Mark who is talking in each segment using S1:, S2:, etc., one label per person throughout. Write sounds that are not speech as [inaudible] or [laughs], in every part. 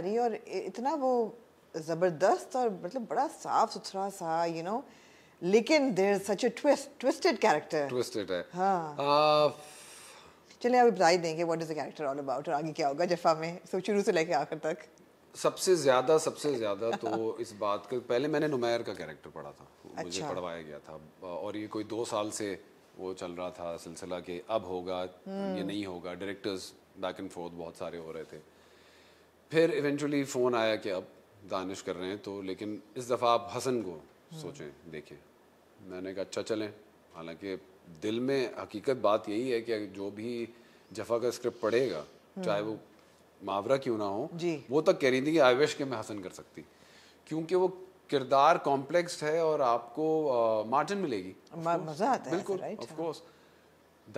S1: रही और इतना वो ज़बरदस्त और मतलब बड़ा साफ सुथरा सा यू you नो know, लेकिन there such a twist twisted character
S2: twisted है हाँ uh,
S1: चलिए आप बताई देंगे what is the character all about और आगे क्या होगा जफा में सब शुरू से लेके आखिर तक
S2: सबसे ज़्यादा सबसे ज़्यादा तो इस बात के पहले मैंने नुमैर का कैरेक्टर पढ़ा था अच्छा। मुझे पढ़वाया गया था और ये कोई दो साल से वो चल रहा था सिलसिला कि अब होगा ये हम्म। नहीं होगा डायरेक्टर्स बैक एंड फोर्थ बहुत सारे हो रहे थे फिर इवेंचुअली फ़ोन आया कि अब दानिश कर रहे हैं तो लेकिन इस दफ़ा आप हसन को हाँ। सोचें देखें मैंने कहा अच्छा चलें हालांकि दिल में हकीकत बात यही है कि जो भी जफा का स्क्रिप्ट पढ़ेगा हाँ। चाहे वो मुहावरा क्यों ना हो वो तक कह रही थी कि आई विश के मैं हसन कर सकती क्योंकि वो किरदार कॉम्प्लेक्स है और आपको मार्जिन मिलेगी
S1: मजा आता है बिल्कुल
S2: ऑफ कोर्स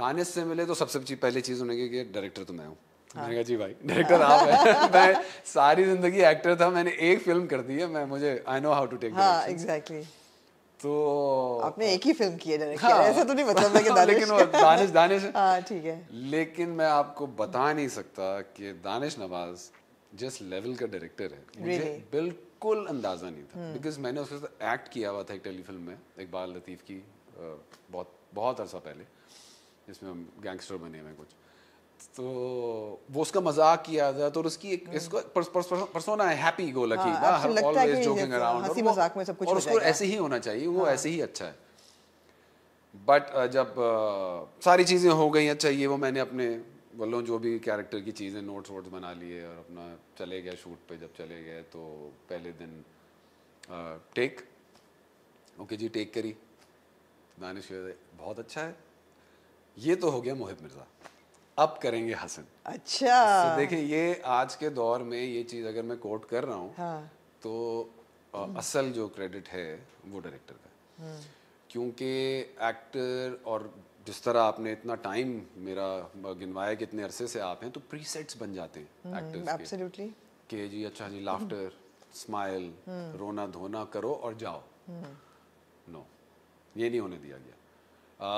S2: दानिश से मिले तो सबसे पहली चीज़ उन्हें कि डायरेक्टर तो मैं हूँ मैंने कहा जी भाई डायरेक्टर आप हैं [laughs] मैं सारी जिंदगी एक्टर था मैंने एक फिल्म कर दी है मैं मुझे I know how to take exactly तो
S1: आपने एक ही फिल्म की है डायरेक्टर हाँ, ऐसा तो नहीं मतलब कि [laughs] दानिश लेकिन वो दानिश
S2: दानिश हां ठीक है लेकिन मैं आपको बता नहीं सकता कि दानिश नवाज जिस लेवल का डायरेक्टर है मुझे really? बिल्कुल अंदाजा नहीं था बिकॉज हम्म। मैंने उसके साथ एक्ट किया हुआ था एक टेलीफिल्म में इकबाल लतीफ की बहुत बहुत अरसा पहले जिसमें हम गैंगस्टर बने हुए कुछ तो वो उसका मजाक किया था तो उसकी एक हम्म। इसको पर्सोना है happy go lucky always joking around हंसी
S1: मजाक में सब कुछ और उसको ऐसे
S2: ही होना चाहिए वो हाँ। ऐसे ही अच्छा है बट जब सारी चीज़ें हो गई अच्छा ये वो मैंने अपने बोलो जो भी कैरेक्टर की चीज़ें नोट्स वोट्स बना लिए और अपना चले गए शूट पे जब चले गए तो पहले दिन टेक ओके जी टेक करी दानिश बहुत अच्छा है ये तो हो गया मोहित मिर्ज़ा अब करेंगे हसन अच्छा तो देखें ये आज के दौर में ये चीज़ अगर मैं कोट कर रहा हूँ हाँ। तो असल जो क्रेडिट है वो डायरेक्टर का हम्म। क्योंकि एक्टर और जिस तरह आपने इतना टाइम मेरा गिनवाया कि इतने अरसे से आप हैं तो प्रीसेट्स बन जाते हैं एक्टर्स हम्म, के जी अच्छा जी लाफ्टर स्माइल हम्म। रोना धोना करो और जाओ
S1: नो
S2: ये नहीं होने दिया गया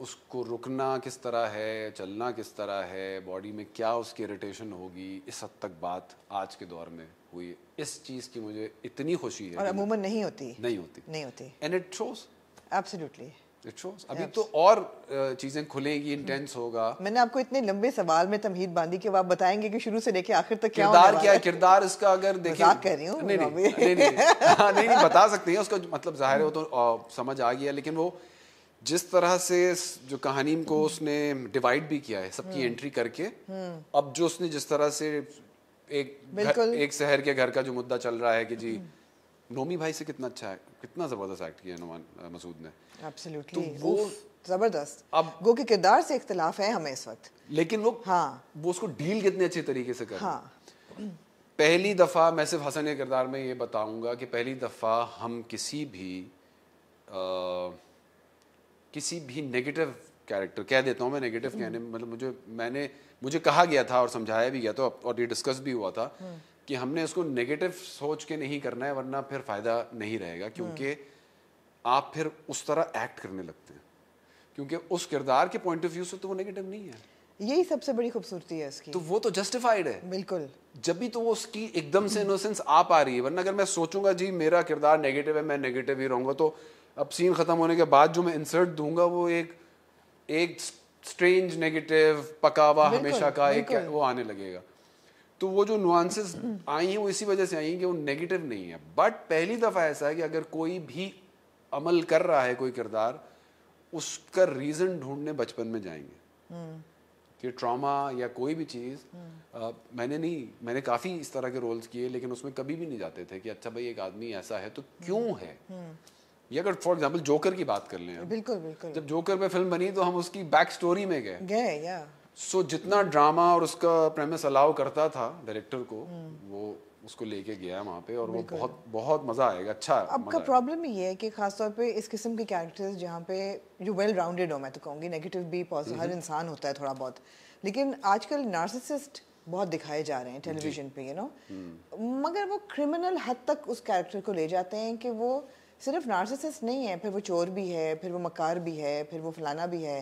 S2: उसको रुकना किस तरह है चलना किस तरह है बॉडी में क्या उसकी इरिटेशन होगी इस हद तक बात आज के दौर में हुई इस चीज़ की मुझे इतनी खुशी है और अमूमन नहीं होती नहीं होती नहीं होती and it shows absolutely it shows अभी तो और चीज़ें खुलेंगी इंटेंस होगा
S1: मैंने आपको इतने लंबे सवाल में तमहीद बांधी कि आप बताएंगे कि शुरू से लेके आखिर तक क्या किरदार क्या
S2: किरदार इसका अगर देखिए मजाक कर रही हूं नहीं नहीं [laughs] हाँ, नहीं नहीं बता सकते हैं उसका मतलब जाहिर हो तो समझ आ गया लेकिन वो जिस तरह से जो कहानी को उसने डिवाइड भी किया है सबकी एंट्री हम्म। करके हम्म। अब जो उसने जिस तरह से एक घर, एक शहर के घर का जो मुद्दा चल रहा है कि जी हम्म। नोमी भाई से कितना अच्छा है कितना जबरदस्त एक्ट किया नुमान मसूद ने
S1: Absolutely. तो वो जबरदस्त अब गो के किरदार से इख्तलाफ है हमें इस वक्त
S2: लेकिन वो हाँ वो उसको डील कितने अच्छे तरीके से कर हाँ पहली दफ़ा मैं सिर्फ हसन के किरदार में ये बताऊंगा कि पहली दफ़ा हम किसी भी आ, किसी भी नेगेटिव कैरेक्टर कह देता हूँ मैं नेगेटिव कहने मतलब मुझे मैंने मुझे कहा गया था और समझाया भी गया था और ये डिस्कस भी हुआ था हम्म। कि हमने उसको नेगेटिव सोच के नहीं करना है वरना फिर फायदा नहीं रहेगा हम्म। क्योंकि आप फिर उस तरह एक्ट करने लगते हैं क्योंकि उस किरदार के पॉइंट ऑफ व्यू से तो वो नेगेटिव नहीं है
S1: यही सबसे बड़ी खूबसूरती है इसकी तो वो तो जस्टिफाइड है बिल्कुल
S2: जब भी तो वो उसकी एकदम से इनोसेंस आ पा रही है वरना अगर मैं सोचूंगा जी मेरा किरदार नेगेटिव है मैं नेगेटिव ही रहूंगा तो अब सीन ख़त्म होने के बाद जो मैं इंसर्ट दूंगा वो एक एक स्ट्रेंज नेगेटिव पकावा हमेशा का एक वो आने लगेगा तो वो जो नुआंसेस आई हैं वो इसी वजह से आई हैं कि वो नेगेटिव नहीं है बट पहली दफ़ा ऐसा है कि अगर कोई भी अमल कर रहा है कोई किरदार उसका रीज़न ढूंढने बचपन में जाएंगे हम्म। कि ट्रॉमा या कोई भी चीज़ हम्म। मैंने नहीं मैंने काफ़ी इस तरह के रोल्स किए लेकिन उसमें कभी भी नहीं जाते थे कि अच्छा भाई एक आदमी ऐसा है तो क्यों हम्म। है ये अगर फॉर एग्जाम्पल जोकर की बात कर लें
S1: बिल्कुल बिल्कुल जब
S2: जोकर पे फिल्म बनी तो हम उसकी बैक स्टोरी में गए गए या सो so, जितना ड्रामा और उसका प्रेमिस अलाउ करता था डायरेक्टर को वो उसको लेके गया वहाँ पे और वो बहुत बहुत मजा आएगा अच्छा आपका
S1: प्रॉब्लम ये है कि खासतौर पे इस किस्म के कैरेक्टर्स जहाँ पे जो वेल राउंडेड हो मैं तो कहूँगी नेगेटिव भी पॉजिटिव हम्म। हर इंसान होता है थोड़ा बहुत लेकिन आजकल नार्सिसिस्ट बहुत दिखाए जा रहे हैं टेलीविजन पे यू नो हम्म। मगर वो क्रिमिनल हद तक उस कैरेक्टर को ले जाते हैं कि वो सिर्फ नार्सिसिस्ट नहीं है फिर वो चोर भी है फिर वो मकार भी है फिर वो फलाना भी है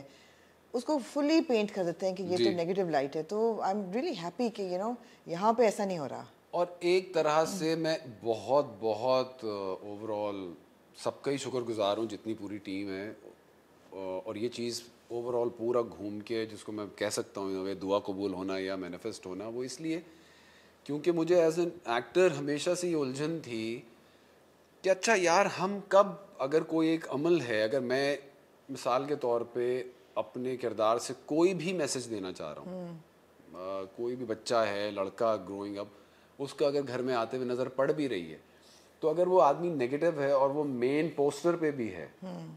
S1: उसको फुली पेंट कर देते हैं कि ये तो नेगेटिव लाइट है तो आई एम रियली हैप्पी कि यू नो यहाँ पे ऐसा नहीं हो रहा
S2: और एक तरह से मैं बहुत बहुत ओवरऑल सबका ही शुक्र गुजार हूँ जितनी पूरी टीम है और ये चीज़ ओवरऑल पूरा घूम के जिसको मैं कह सकता हूँ दुआ कबूल होना या मैनिफेस्ट होना वो इसलिए क्योंकि मुझे एज एन एक्टर हमेशा से ये उलझन थी कि अच्छा यार हम कब अगर कोई एक अमल है अगर मैं मिसाल के तौर पे अपने किरदार से कोई भी मैसेज देना चाह रहा हूँ हम्म। कोई भी बच्चा है लड़का ग्रोइंग अप उसका अगर घर में आते हुए नज़र पड़ भी रही है तो अगर वो आदमी नेगेटिव है और वो मेन पोस्टर पे भी है हम्म।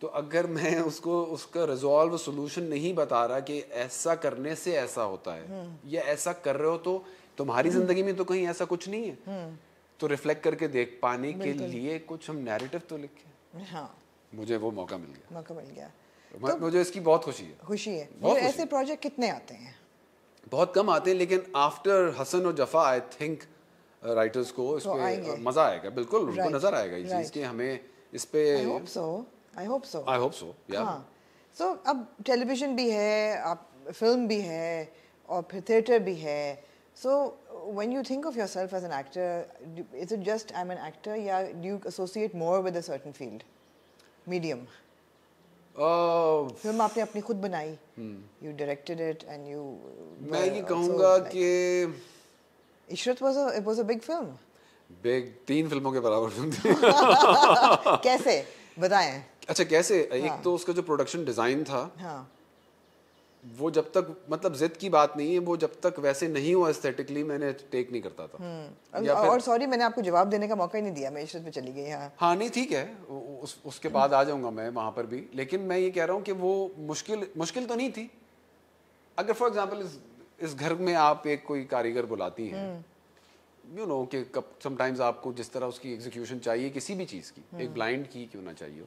S2: तो अगर मैं उसको उसका रिजॉल्व सोल्यूशन नहीं बता रहा कि ऐसा करने से ऐसा होता है हम्म। या ऐसा कर रहे हो तो तुम्हारी जिंदगी में तो कहीं ऐसा कुछ नहीं है तो रिफ्लेक्ट करके देख पाने के लिए कुछ हम नैरेटिव तो लिखे हाँ मुझे वो मौका मिल गया मौका मिल गया तो, तो मुझे इसकी बहुत खुशी है खुशी है बहुत ऐसे
S1: प्रोजेक्ट कितने आते हैं
S2: बहुत कम आते हैं लेकिन आफ्टर हसन और जफा आई थिंक राइटर्स को इस तो पे uh, मजा आएगा बिल्कुल right. उनको नजर आएगा इस चीज की हमें इस पे I hope
S1: so I hope so I hope so yeah so अब टेलीविजन भी है आप फिल्म भी है और फिर थिएटर भी है so when you think of yourself as an actor, is it just I'm an actor? Yeah, do you associate more with a certain field, medium? Film oh. आपने अपनी खुद बनाई you directed it and you मैं ये कहूँगा कि Ishrat was it was a big film
S2: big तीन फिल्मों के बराबर फिल्म थी
S1: [laughs] कैसे बताएं
S2: अच्छा कैसे एक तो उसका जो प्रोडक्शन डिजाइन था हाँ वो जब तक मतलब जिद की बात नहीं है वो जब तक वैसे नहीं हुआ एस्थेटिकली मैंने टेक नहीं करता था हम्म। या और
S1: सॉरी मैंने आपको जवाब देने का मौका ही नहीं दिया मैं इशरत पे चली गई हाँ
S2: हाँ नहीं ठीक है उस उसके बाद आ जाऊंगा मैं वहां पर भी लेकिन मैं ये कह रहा हूँ कि वो मुश्किल मुश्किल तो नहीं थी अगर फॉर एग्जाम्पल इस, इस घर में आप एक कोई कारीगर बुलाती हैं यू हम्म। नो कि कब समटाइम्स आपको जिस तरह उसकी एग्जीक्यूशन चाहिए किसी भी चीज़ की एक ब्लाइंड हम्म। की क्यों ना चाहिए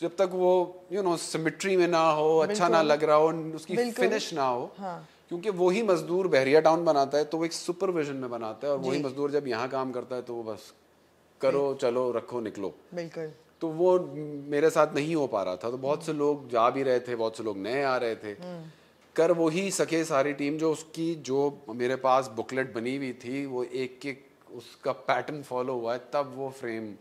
S2: जब तक वो यू नो सिमिट्री में ना हो अच्छा ना लग रहा हो उसकी फिनिश ना हो हाँ. क्योंकि वही मजदूर बहरिया टाउन बनाता है तो वो एक सुपरविजन में बनाता है और वही मजदूर जब यहाँ काम करता है तो वो बस करो चलो रखो निकलो बिल्कुल तो वो मेरे साथ नहीं हो पा रहा था तो बहुत हम्म। से लोग जा भी रहे थे बहुत से लोग नए आ रहे थे हम्म। कर वो ही सके सारी टीम जो उसकी जो मेरे पास बुकलेट बनी हुई थी वो एक एक उसका पैटर्न फॉलो हुआ है तब वो फ्रेम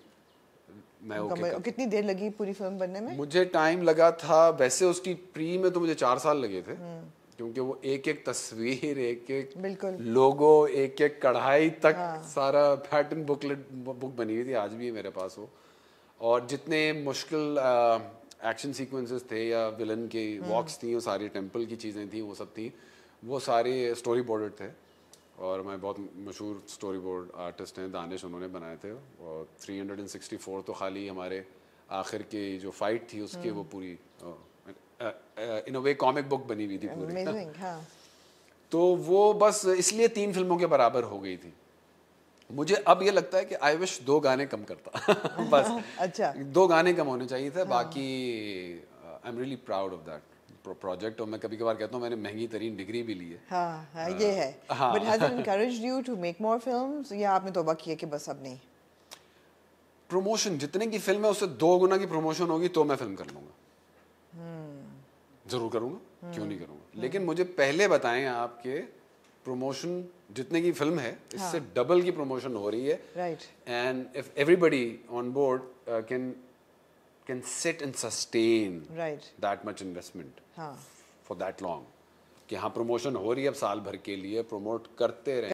S2: मैं ओके okay
S1: कितनी देर लगी पूरी फिल्म बनने में
S2: मुझे टाइम लगा था वैसे उसकी प्री में तो मुझे चार साल लगे थे हम्म। क्योंकि वो एक एक तस्वीर एक एक बिल्कुल लोगो एक एक कढ़ाई तक हाँ। सारा पैटर्न बुकलेट बुक बनी हुई थी आज भी मेरे पास वो और जितने मुश्किल एक्शन सीक्वेंसेस थे या विलन के वॉक्स हम्म। थी वो सारी टेम्पल की चीज़ें थी वो सब थी वो सारे स्टोरी बोर्डेड थे और हमारे बहुत मशहूर स्टोरी बोर्ड आर्टिस्ट हैं दानिश उन्होंने बनाए थे और 364 तो खाली हमारे आखिर की जो फाइट थी उसके हम्म। वो पूरी इन वे कॉमिक बुक बनी हुई थी पूरी Amazing,
S1: हाँ. [laughs]
S2: तो वो बस इसलिए तीन फिल्मों के बराबर हो गई थी मुझे अब ये लगता है कि आई विश दो गाने कम करता [laughs] बस [laughs] अच्छा दो गाने कम होने चाहिए थे हाँ. बाकी I am really proud of that project और मैं कभी कभार कहता हूँ मैंने महंगी तरीन डिग्री भी ली है
S1: हाँ, हाँ uh, ये हाँ। है but has it encouraged you या आपने तोबा किया कि बस अब नहीं
S2: प्रमोशन जितने की फिल्म है उससे दो गुना की प्रमोशन होगी तो मैं फिल्म कर लूंगा hmm. हम्म। जरूर करूंगा hmm. क्यों नहीं हम्म। करूंगा hmm. हम्म। लेकिन मुझे पहले बताएं आपके प्रमोशन जितने की फिल्म है इससे डबल हाँ। की प्रमोशन हो रही है right and if everybody on board can can sit and sustain right that much investment for that long कि हाँ प्रमोशन हो रही है अब साल भर के लिए प्रमोट करते रहे